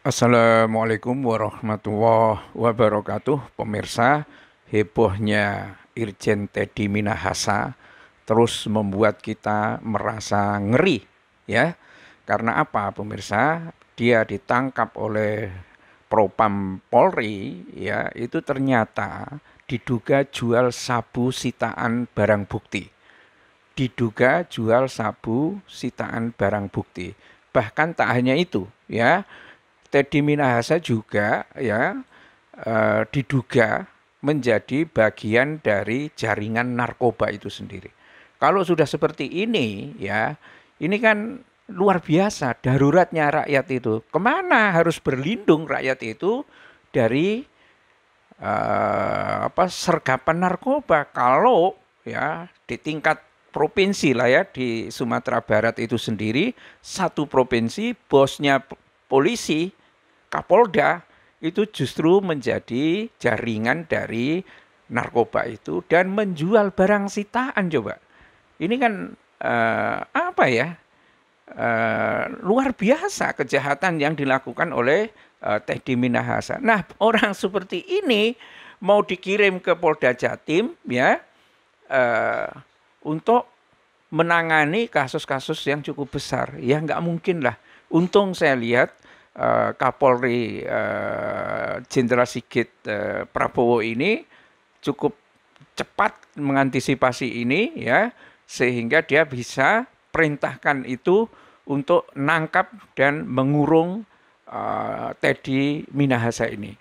Assalamualaikum warahmatullahi wabarakatuh Pemirsa hebohnya Irjen Teddy Minahasa terus membuat kita merasa ngeri ya Karena apa pemirsa dia ditangkap oleh Propam Polri ya itu ternyata diduga jual sabu sitaan barang bukti diduga jual sabu sitaan barang bukti bahkan tak hanya itu ya Teddy Minahasa juga ya eh, diduga menjadi bagian dari jaringan narkoba itu sendiri. Kalau sudah seperti ini ya, ini kan luar biasa daruratnya rakyat itu. Kemana harus berlindung rakyat itu dari eh, apa sergapan narkoba? Kalau ya di tingkat provinsi lah ya di Sumatera Barat itu sendiri satu provinsi bosnya polisi Kapolda itu justru menjadi jaringan dari narkoba itu dan menjual barang sitaan coba. Ini kan eh, apa ya? Eh, luar biasa kejahatan yang dilakukan oleh eh, Teddy Minahasa. Nah, orang seperti ini mau dikirim ke Polda Jatim ya eh, untuk menangani kasus-kasus yang cukup besar. Ya nggak mungkin lah. Untung saya lihat Eh, Kapolri eh, Jenderal uh, Sigit uh, Prabowo ini cukup cepat mengantisipasi ini ya sehingga dia bisa perintahkan itu untuk nangkap dan mengurung uh, Teddy Minahasa ini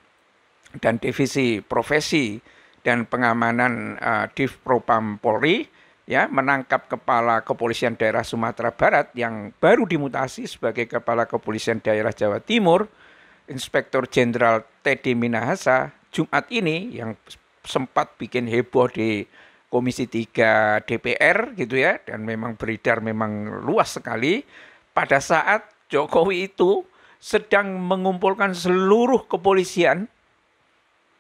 dan divisi profesi dan pengamanan uh, Div Propam Polri ya menangkap kepala kepolisian daerah Sumatera Barat yang baru dimutasi sebagai kepala kepolisian daerah Jawa Timur Inspektur Jenderal Teddy Minahasa Jumat ini yang sempat bikin heboh di Komisi 3 DPR gitu ya dan memang beredar memang luas sekali pada saat Jokowi itu sedang mengumpulkan seluruh kepolisian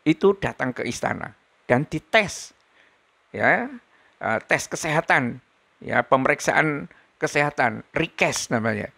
itu datang ke istana dan dites ya Eh, tes kesehatan, ya pemeriksaan kesehatan, rikes namanya.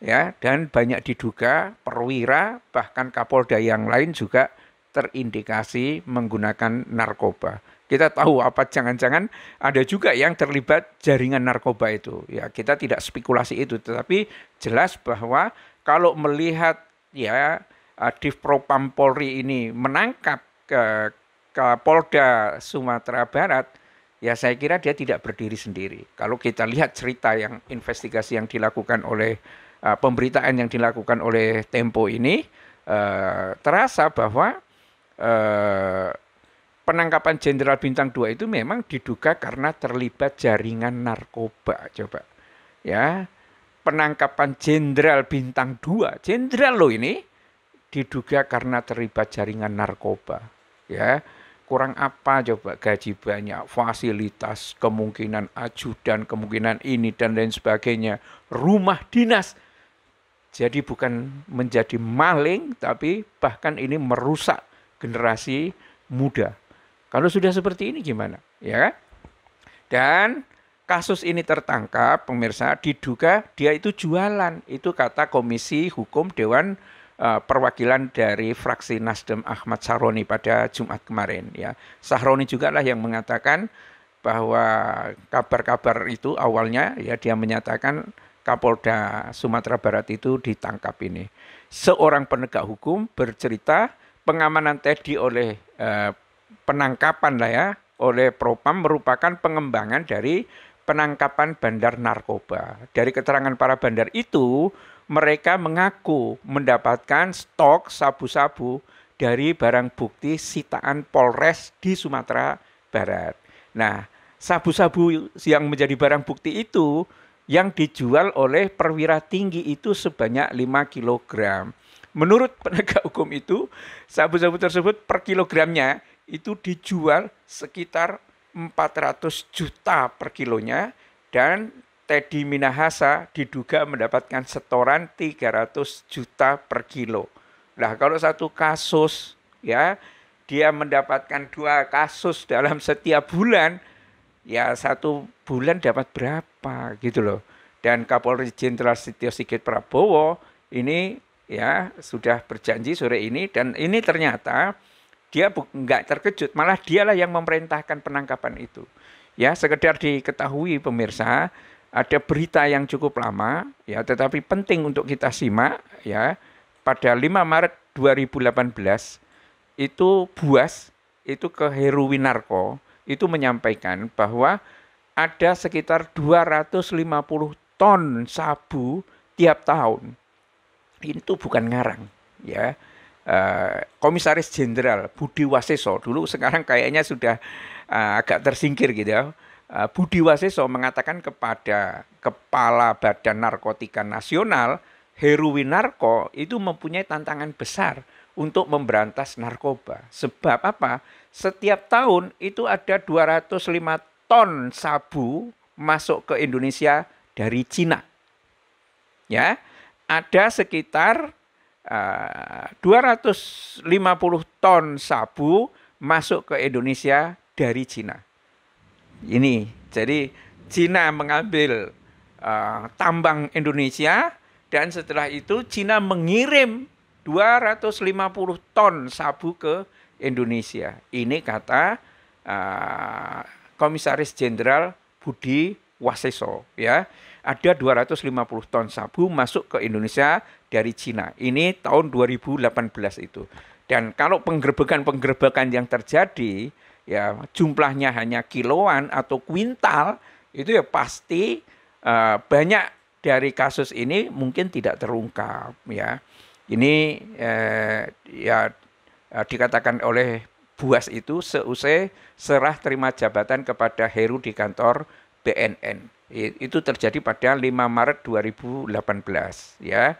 Ya, dan banyak diduga perwira bahkan Kapolda yang lain juga terindikasi menggunakan narkoba. Kita tahu apa jangan-jangan ada juga yang terlibat jaringan narkoba itu. Ya, kita tidak spekulasi itu, tetapi jelas bahwa kalau melihat ya eh, Divpropam Polri ini menangkap ke eh, Kapolda Sumatera Barat ya saya kira dia tidak berdiri sendiri. Kalau kita lihat cerita yang investigasi yang dilakukan oleh uh, pemberitaan yang dilakukan oleh Tempo ini, uh, terasa bahwa uh, penangkapan Jenderal Bintang 2 itu memang diduga karena terlibat jaringan narkoba. Coba ya penangkapan Jenderal Bintang 2, Jenderal lo ini diduga karena terlibat jaringan narkoba. Ya, kurang apa coba gaji banyak, fasilitas, kemungkinan ajudan, kemungkinan ini dan lain sebagainya, rumah dinas. Jadi bukan menjadi maling tapi bahkan ini merusak generasi muda. Kalau sudah seperti ini gimana? Ya kan? Dan kasus ini tertangkap pemirsa diduga dia itu jualan. Itu kata Komisi Hukum Dewan Eh, perwakilan dari fraksi Nasdem Ahmad Sahroni pada Jumat kemarin ya. Sahroni juga lah yang mengatakan bahwa kabar-kabar itu awalnya ya dia menyatakan Kapolda Sumatera Barat itu ditangkap ini. Seorang penegak hukum bercerita pengamanan Teddy oleh eh, penangkapan lah ya oleh Propam merupakan pengembangan dari penangkapan bandar narkoba. Dari keterangan para bandar itu mereka mengaku mendapatkan stok sabu-sabu dari barang bukti sitaan Polres di Sumatera Barat. Nah, sabu-sabu yang menjadi barang bukti itu yang dijual oleh perwira tinggi itu sebanyak 5 kg. Menurut penegak hukum itu, sabu-sabu tersebut per kilogramnya itu dijual sekitar 400 juta per kilonya dan Teddy Minahasa diduga mendapatkan setoran 300 juta per kilo. Nah, kalau satu kasus ya dia mendapatkan dua kasus dalam setiap bulan, ya satu bulan dapat berapa gitu loh. Dan Kapolri Jenderal Setio Sigit Prabowo ini ya sudah berjanji sore ini dan ini ternyata dia nggak terkejut, malah dialah yang memerintahkan penangkapan itu. Ya, sekedar diketahui pemirsa, ada berita yang cukup lama ya tetapi penting untuk kita simak ya pada 5 Maret 2018 itu Buas itu ke Heru Winarko itu menyampaikan bahwa ada sekitar 250 ton sabu tiap tahun. Itu bukan ngarang ya. Eh, Komisaris Jenderal Budi Waseso dulu sekarang kayaknya sudah eh, agak tersingkir gitu ya Eh, Budi Waseso mengatakan kepada Kepala Badan Narkotika Nasional, heroin narko itu mempunyai tantangan besar untuk memberantas narkoba. Sebab apa? Setiap tahun itu ada 205 ton sabu masuk ke Indonesia dari Cina. Ya, ada sekitar eh, uh, 250 ton sabu masuk ke Indonesia dari Cina ini jadi Cina mengambil uh, tambang Indonesia dan setelah itu Cina mengirim 250 ton sabu ke Indonesia. Ini kata uh, Komisaris Jenderal Budi Waseso ya. Ada 250 ton sabu masuk ke Indonesia dari Cina. Ini tahun 2018 itu. Dan kalau penggerbekan-penggerbekan yang terjadi ya jumlahnya hanya kiloan atau kuintal itu ya pasti uh, banyak dari kasus ini mungkin tidak terungkap ya ini eh, ya eh, dikatakan oleh Buas itu seusai serah terima jabatan kepada Heru di kantor BNN itu terjadi pada 5 Maret 2018 ya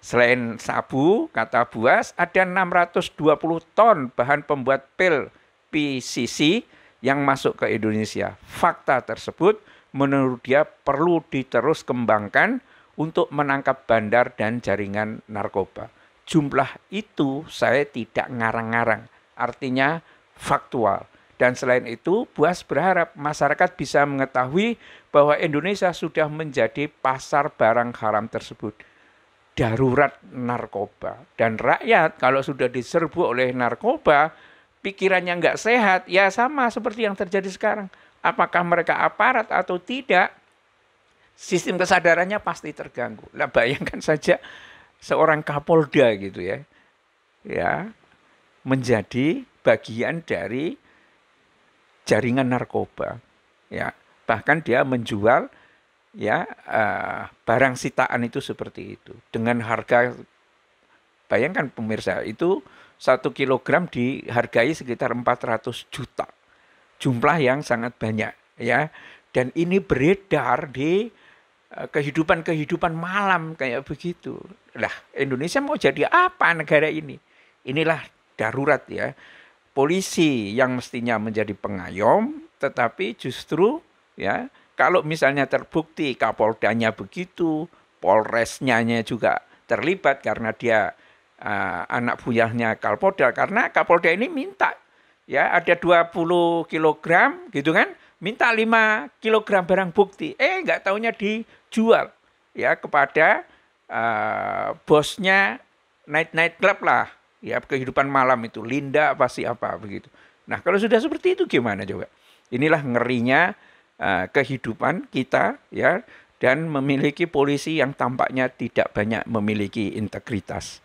selain sabu kata Buas ada 620 ton bahan pembuat pil IPCC yang masuk ke Indonesia. Fakta tersebut menurut dia perlu diterus kembangkan untuk menangkap bandar dan jaringan narkoba. Jumlah itu saya tidak ngarang-ngarang, artinya faktual. Dan selain itu, Buas berharap masyarakat bisa mengetahui bahwa Indonesia sudah menjadi pasar barang haram tersebut. Darurat narkoba. Dan rakyat kalau sudah diserbu oleh narkoba, pikirannya nggak sehat, ya sama seperti yang terjadi sekarang. Apakah mereka aparat atau tidak, sistem kesadarannya pasti terganggu. Nah, bayangkan saja seorang kapolda gitu ya, ya menjadi bagian dari jaringan narkoba, ya bahkan dia menjual ya uh, barang sitaan itu seperti itu dengan harga bayangkan pemirsa itu satu kilogram dihargai sekitar 400 juta. Jumlah yang sangat banyak ya. Dan ini beredar di eh, kehidupan-kehidupan malam kayak begitu. Lah, Indonesia mau jadi apa negara ini? Inilah darurat ya. Polisi yang mestinya menjadi pengayom tetapi justru ya kalau misalnya terbukti Kapoldanya begitu, Polresnya juga terlibat karena dia uh, anak buyahnya Kapolda karena Kapolda ini minta ya ada 20 kg gitu kan minta 5 kg barang bukti eh nggak taunya dijual ya kepada uh, bosnya night night club lah ya kehidupan malam itu Linda pasti apa begitu nah kalau sudah seperti itu gimana coba inilah ngerinya uh, kehidupan kita ya dan memiliki polisi yang tampaknya tidak banyak memiliki integritas.